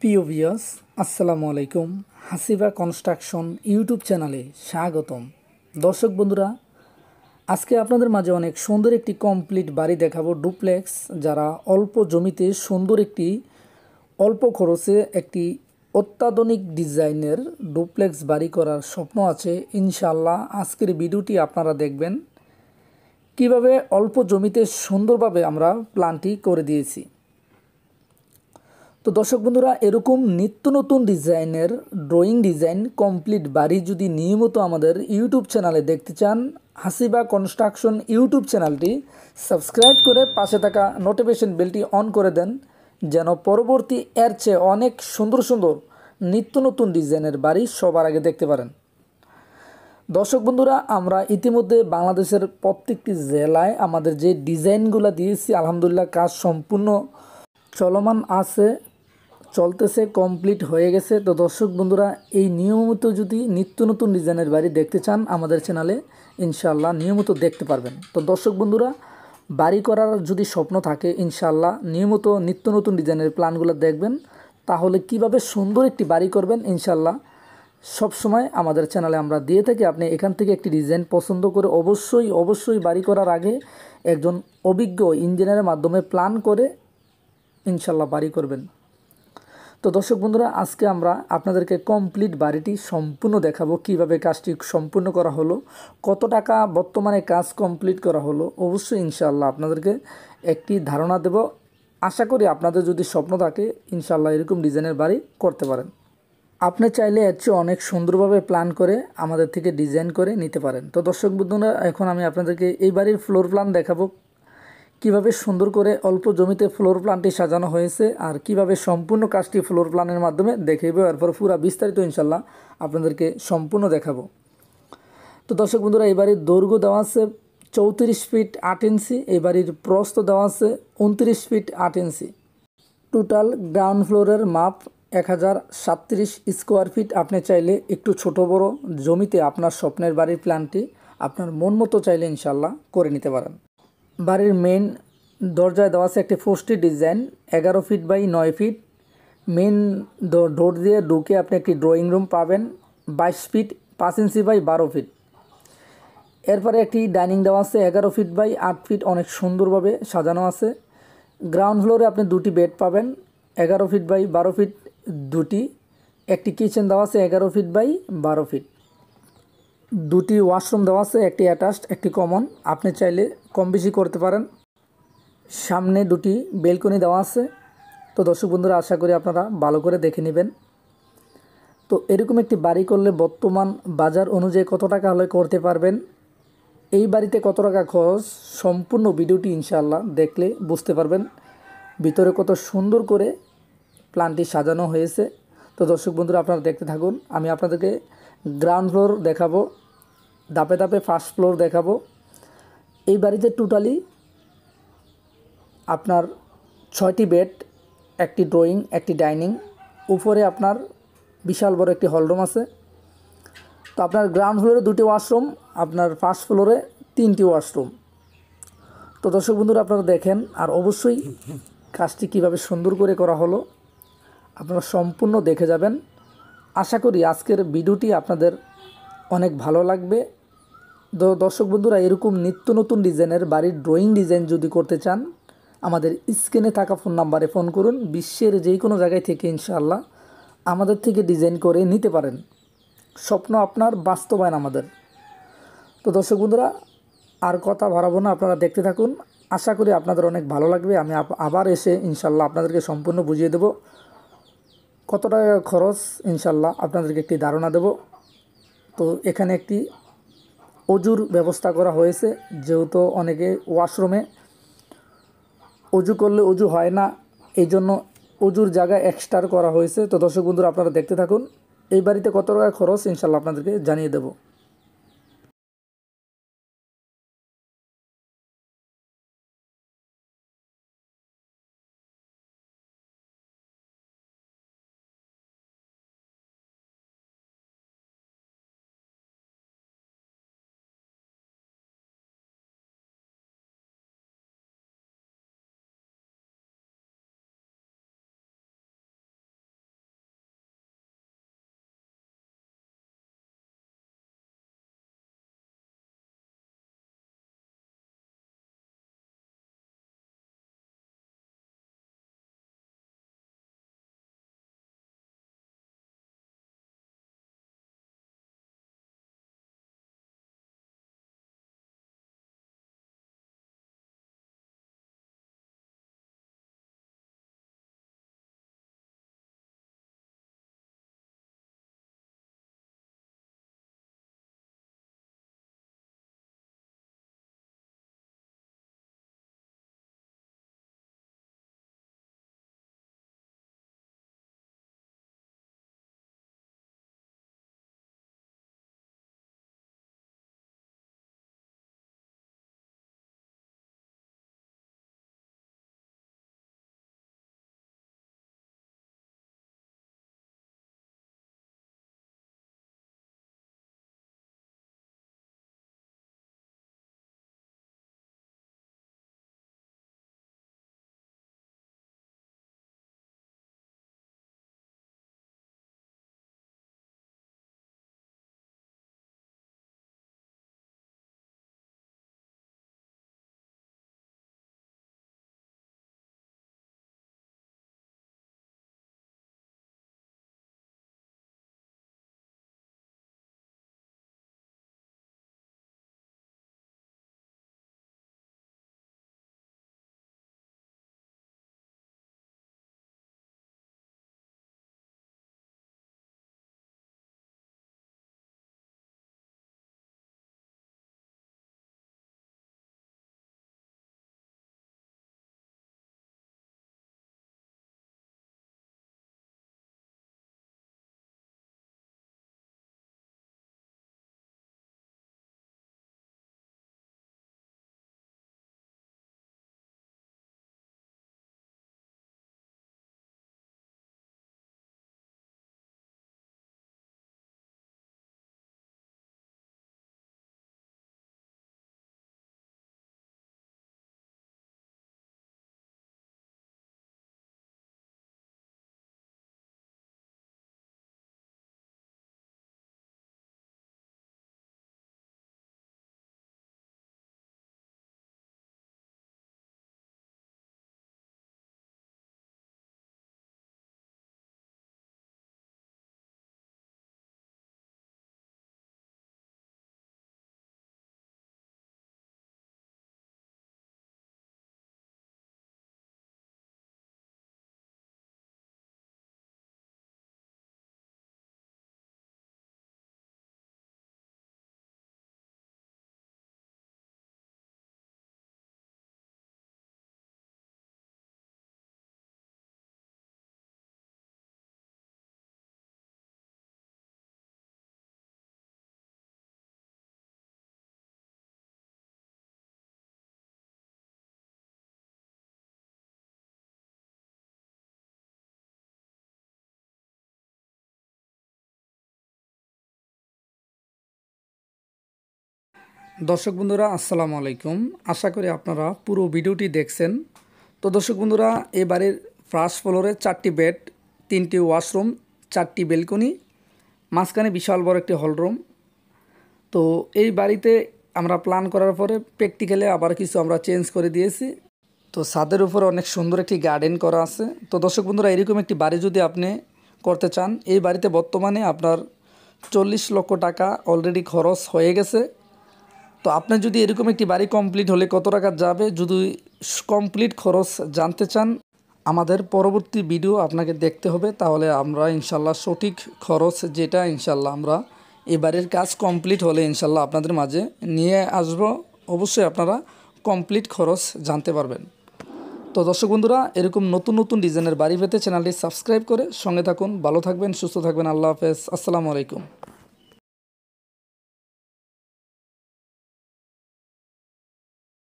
প্রিয় ভিয়াস আসসালামু আলাইকুম হাসিবা কনস্ট্রাকশন ইউটিউব চ্যানেলে স্বাগতম দর্শক বন্ধুরা আজকে আপনাদের মাঝে অনেক সুন্দর একটি কমপ্লিট বাড়ি দেখাবো ডুপ্লেক্স যারা অল্প জমিতে সুন্দর একটি অল্প খরচে একটি অত্যাধুনিক ডিজাইনের ডুপ্লেক্স বাড়ি করার স্বপ্ন আছে ইনশাল্লাহ আজকের ভিডিওটি আপনারা দেখবেন কিভাবে অল্প জমিতে সুন্দরভাবে আমরা প্ল্যানটি করে দিয়েছি তো দর্শক বন্ধুরা এরকম নিত্য নতুন ডিজাইনের ড্রয়িং ডিজাইন কমপ্লিট বাড়ি যদি নিয়মিত আমাদের ইউটিউব চ্যানেলে দেখতে চান হাসিবা কনস্ট্রাকশন ইউটিউব চ্যানেলটি সাবস্ক্রাইব করে পাশে থাকা নোটিফিকেশন বেলটি অন করে দেন যেন পরবর্তী এর চেয়ে অনেক সুন্দর সুন্দর নিত্য নতুন ডিজাইনের বাড়ি সবার আগে দেখতে পারেন দর্শক বন্ধুরা আমরা ইতিমধ্যে বাংলাদেশের প্রত্যেকটি জেলায় আমাদের যে ডিজাইনগুলো দিয়েছি আলহামদুলিল্লাহ কাজ সম্পূর্ণ চলমান আছে চলতেছে কমপ্লিট হয়ে গেছে তো দর্শক বন্ধুরা এই নিয়মিত যদি নিত্য নতুন ডিজাইনের বাড়ি দেখতে চান আমাদের চ্যানেলে ইনশাল্লাহ নিয়মিত দেখতে পারবেন তো দর্শক বন্ধুরা বাড়ি করার যদি স্বপ্ন থাকে ইনশাল্লাহ নিয়মিত নিত্য নতুন ডিজাইনের প্ল্যানগুলো দেখবেন তাহলে কিভাবে সুন্দর একটি বাড়ি করবেন ইনশাল্লাহ সবসময় আমাদের চ্যানেলে আমরা দিয়ে থাকি আপনি এখান থেকে একটি ডিজাইন পছন্দ করে অবশ্যই অবশ্যই বাড়ি করার আগে একজন অভিজ্ঞ ইঞ্জিনিয়ারের মাধ্যমে প্ল্যান করে ইনশাল্লাহ বাড়ি করবেন তো দর্শক বন্ধুরা আজকে আমরা আপনাদেরকে কমপ্লিট বাড়িটি সম্পূর্ণ দেখাবো কিভাবে কাজটি সম্পূর্ণ করা হলো কত টাকা বর্তমানে কাজ কমপ্লিট করা হলো অবশ্যই ইনশাআল্লাহ আপনাদেরকে একটি ধারণা দেব আশা করি আপনাদের যদি স্বপ্ন থাকে ইনশাআল্লাহ এরকম ডিজাইনের বাড়ি করতে পারেন আপনি চাইলে এর চেয়ে অনেক সুন্দরভাবে প্ল্যান করে আমাদের থেকে ডিজাইন করে নিতে পারেন তো দর্শক বন্ধুরা এখন আমি আপনাদেরকে এই বাড়ির ফ্লোর প্ল্যান দেখাবো কিভাবে সুন্দর করে অল্প জমিতে ফ্লোর প্ল্যানটি সাজানো হয়েছে আর কিভাবে সম্পূর্ণ কাজটি ফ্লোর প্ল্যানের মাধ্যমে দেখেব এরপর পুরো বিস্তারিত ইনশাল্লাহ আপনাদেরকে সম্পূর্ণ দেখাবো তো দর্শক বন্ধুরা এবারে দৈর্ঘ্য দেওয়া আছে চৌত্রিশ ফিট আট ইঞ্চি এই বাড়ির প্রস্ত দেওয়া আছে উনত্রিশ ফিট আট ইঞ্চি টোটাল গ্রাউন্ড ফ্লোরের মাপ এক হাজার সাতত্রিশ স্কোয়ার ফিট আপনি চাইলে একটু ছোট বড় জমিতে আপনার স্বপ্নের বাড়ির প্ল্যানটি আপনার মন মতো চাইলে ইনশাল্লাহ করে নিতে পারেন বাড়ির মেন দরজায় দেওয়া আছে একটি ফোস্টি ডিজাইন এগারো ফিট বাই নয় ফিট মেন ডোর দিয়ে ঢুকে আপনি একটি ড্রয়িং রুম পাবেন বাইশ ফিট পাঁচ ইঞ্চি বাই বারো ফিট এরপরে একটি ডাইনিং দেওয়া আছে এগারো ফিট বাই আট ফিট অনেক সুন্দরভাবে সাজানো আছে গ্রাউন্ড ফ্লোরে আপনি দুটি বেড পাবেন এগারো ফিট বাই বারো ফিট দুটি একটি কিচেন দেওয়া আছে এগারো ফিট বাই বারো ফিট দুটি ওয়াশরুম দেওয়া আছে একটি অ্যাটাচড একটি কমন আপনি চাইলে কম বেশি করতে পারেন সামনে দুটি বেলকনি দেওয়া আছে তো দর্শক বন্ধুরা আশা করি আপনারা ভালো করে দেখে নেবেন তো এরকম একটি বাড়ি করলে বর্তমান বাজার অনুযায়ী কত টাকা হলে করতে পারবেন এই বাড়িতে কত টাকা খরচ সম্পূর্ণ ভিডিওটি ইনশাল্লাহ দেখলে বুঝতে পারবেন ভিতরে কত সুন্দর করে প্ল্যানটি সাজানো হয়েছে তো দর্শক বন্ধুরা আপনারা দেখতে থাকুন আমি আপনাদেরকে গ্রাউন্ড ফ্লোর দেখাবো ধাপে ধাপে ফার্স্ট ফ্লোর দেখাবো এই বাড়িতে টোটালি আপনার ছয়টি বেড একটি ড্রয়িং একটি ডাইনিং উপরে আপনার বিশাল বড় একটি হলরুম আছে তো আপনার গ্রাউন্ড ফ্লোরে দুটি ওয়াশরুম আপনার ফার্স্ট ফ্লোরে তিনটি ওয়াশরুম তো দর্শক বন্ধুরা আপনারা দেখেন আর অবশ্যই কাজটি কীভাবে সুন্দর করে করা হলো আপনারা সম্পূর্ণ দেখে যাবেন আশা করি আজকের ভিডিওটি আপনাদের অনেক ভালো লাগবে দর্শক বন্ধুরা এরকম নিত্য নতুন ডিজাইনের বাড়ির ড্রয়িং ডিজাইন যদি করতে চান আমাদের স্ক্রিনে থাকা ফোন নাম্বারে ফোন করুন বিশ্বের যে কোনো জায়গায় থেকে ইনশাল্লাহ আমাদের থেকে ডিজাইন করে নিতে পারেন স্বপ্ন আপনার বাস্তবায়ন আমাদের তো দর্শক বন্ধুরা আর কথা বাড়াবো না আপনারা দেখতে থাকুন আশা করি আপনাদের অনেক ভালো লাগবে আমি আবার এসে ইনশাল্লাহ আপনাদেরকে সম্পূর্ণ বুঝিয়ে দেবো কত টাকা খরচ ইনশাল্লাহ আপনাদেরকে একটি ধারণা দেব তো এখানে একটি অজুর ব্যবস্থা করা হয়েছে যেহেতু অনেকে ওয়াশরুমে অজু করলে অজু হয় না এই জন্য অজুর জায়গা এক্সট্রার করা হয়েছে তো দর্শক বন্ধুরা আপনারা দেখতে থাকুন এই বাড়িতে কত টাকা খরচ ইনশাল্লাহ আপনাদেরকে জানিয়ে দেবো দর্শক বন্ধুরা আসসালামু আলাইকুম আশা করি আপনারা পুরো ভিডিওটি দেখছেন তো দর্শক বন্ধুরা এ বাড়ির ফার্স্ট ফ্লোরে চারটি বেড তিনটি ওয়াশরুম চারটি বেলকনি মাঝখানে বিশাল বড় একটি হলরুম তো এই বাড়িতে আমরা প্ল্যান করার পরে প্র্যাকটিক্যালে আবার কিছু আমরা চেঞ্জ করে দিয়েছি তো ছাদের উপর অনেক সুন্দর একটি গার্ডেন করা আছে তো দর্শক বন্ধুরা এরকম একটি বাড়ি যদি আপনি করতে চান এই বাড়িতে বর্তমানে আপনার চল্লিশ লক্ষ টাকা অলরেডি খরচ হয়ে গেছে তো আপনার যদি এরকম একটি বাড়ি কমপ্লিট হলে কত টাকা যাবে যদি কমপ্লিট খরচ জানতে চান আমাদের পরবর্তী ভিডিও আপনাকে দেখতে হবে তাহলে আমরা ইনশাল্লাহ সঠিক খরচ যেটা ইনশাল্লাহ আমরা এবারের কাজ কমপ্লিট হলে ইনশাল্লাহ আপনাদের মাঝে নিয়ে আসব অবশ্যই আপনারা কমপ্লিট খরচ জানতে পারবেন তো দর্শক বন্ধুরা এরকম নতুন নতুন ডিজাইনের বাড়ি পেতে চ্যানেলটি সাবস্ক্রাইব করে সঙ্গে থাকুন ভালো থাকবেন সুস্থ থাকবেন আল্লাহ হাফেজ আসসালামু আলাইকুম